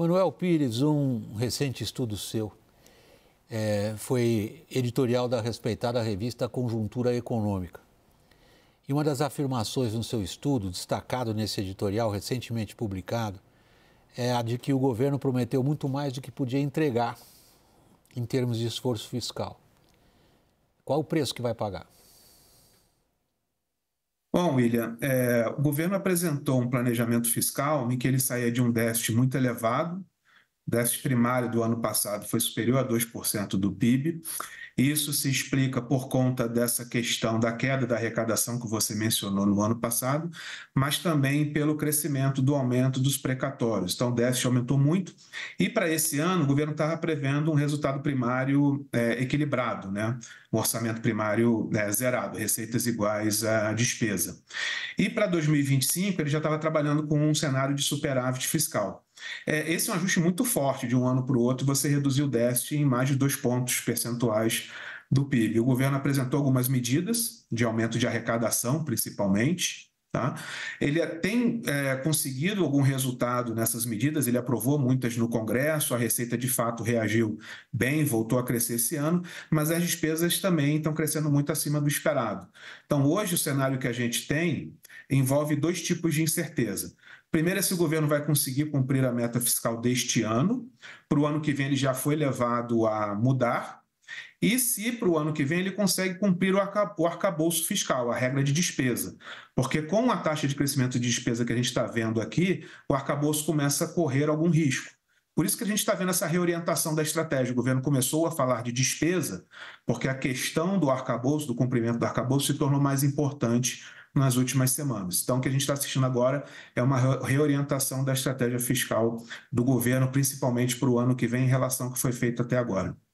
Manuel Pires, um recente estudo seu é, foi editorial da respeitada revista Conjuntura Econômica. E uma das afirmações no seu estudo, destacado nesse editorial recentemente publicado, é a de que o governo prometeu muito mais do que podia entregar em termos de esforço fiscal. Qual o preço que vai pagar? Bom, William, é, o governo apresentou um planejamento fiscal em que ele saía de um déficit muito elevado o déficit primário do ano passado foi superior a 2% do PIB. Isso se explica por conta dessa questão da queda da arrecadação que você mencionou no ano passado, mas também pelo crescimento do aumento dos precatórios. Então, o déficit aumentou muito. E para esse ano, o governo estava prevendo um resultado primário é, equilibrado, né? um orçamento primário é, zerado, receitas iguais à despesa. E para 2025, ele já estava trabalhando com um cenário de superávit fiscal. É, esse é um ajuste muito forte de um ano para o outro, você reduziu o déficit em mais de dois pontos percentuais do PIB. O governo apresentou algumas medidas de aumento de arrecadação, principalmente, Tá? Ele tem é, conseguido algum resultado nessas medidas, ele aprovou muitas no Congresso, a Receita de fato reagiu bem, voltou a crescer esse ano, mas as despesas também estão crescendo muito acima do esperado. Então, hoje, o cenário que a gente tem envolve dois tipos de incerteza. Primeiro é se o governo vai conseguir cumprir a meta fiscal deste ano, para o ano que vem ele já foi levado a mudar e se para o ano que vem ele consegue cumprir o, arca, arcabouço fiscal, a regra de despesa. Porque com a taxa de crescimento de despesa que a gente está vendo aqui, o arcabouço começa a correr algum risco. Por isso que a gente está vendo essa reorientação da estratégia. O governo começou a falar de despesa, porque a questão do arcabouço, do cumprimento do arcabouço, se tornou mais importante nas últimas semanas. Então, o que a gente está assistindo agora é uma reorientação da estratégia fiscal do governo, principalmente para o ano que vem, em relação ao que foi feito até agora.